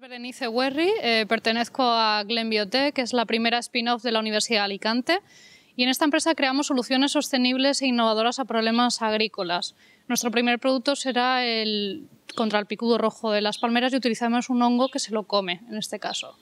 Berenice Werri, eh, pertenezco a Glen Biotech, que es la primera spin-off de la Universidad de Alicante. Y en esta empresa creamos soluciones sostenibles e innovadoras a problemas agrícolas. Nuestro primer producto será el contra el picudo rojo de las palmeras y utilizamos un hongo que se lo come, en este caso.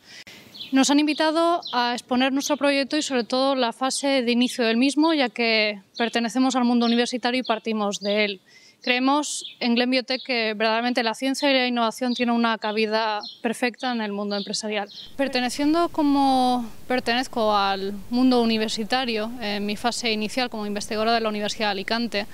Nos han invitado a exponer nuestro proyecto y sobre todo la fase de inicio del mismo, ya que pertenecemos al mundo universitario y partimos de él. Creemos en Glen que verdaderamente la ciencia y la innovación tienen una cabida perfecta en el mundo empresarial. Perteneciendo como pertenezco al mundo universitario, en mi fase inicial como investigadora de la Universidad de Alicante,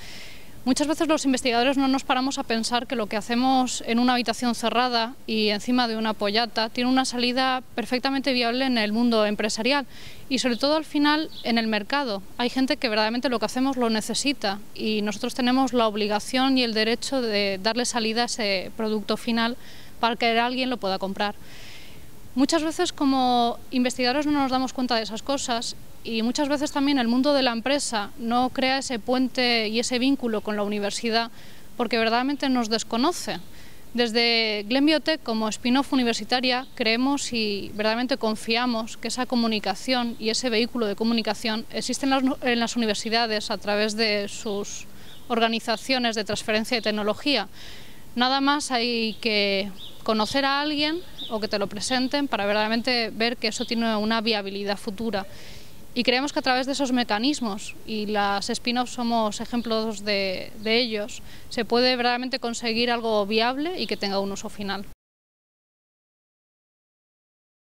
Muchas veces los investigadores no nos paramos a pensar que lo que hacemos en una habitación cerrada y encima de una pollata tiene una salida perfectamente viable en el mundo empresarial y sobre todo al final en el mercado. Hay gente que verdaderamente lo que hacemos lo necesita y nosotros tenemos la obligación y el derecho de darle salida a ese producto final para que alguien lo pueda comprar. Muchas veces como investigadores no nos damos cuenta de esas cosas y muchas veces también el mundo de la empresa no crea ese puente y ese vínculo con la universidad porque verdaderamente nos desconoce. Desde GlenbioTech como spin-off universitaria creemos y verdaderamente confiamos que esa comunicación y ese vehículo de comunicación existen en en las universidades a través de sus organizaciones de transferencia de tecnología. Nada más hay que conocer a alguien o que te lo presenten para verdaderamente ver que eso tiene una viabilidad futura. Y creemos que a través de esos mecanismos, y las spin-offs somos ejemplos de, de ellos, se puede verdaderamente conseguir algo viable y que tenga un uso final.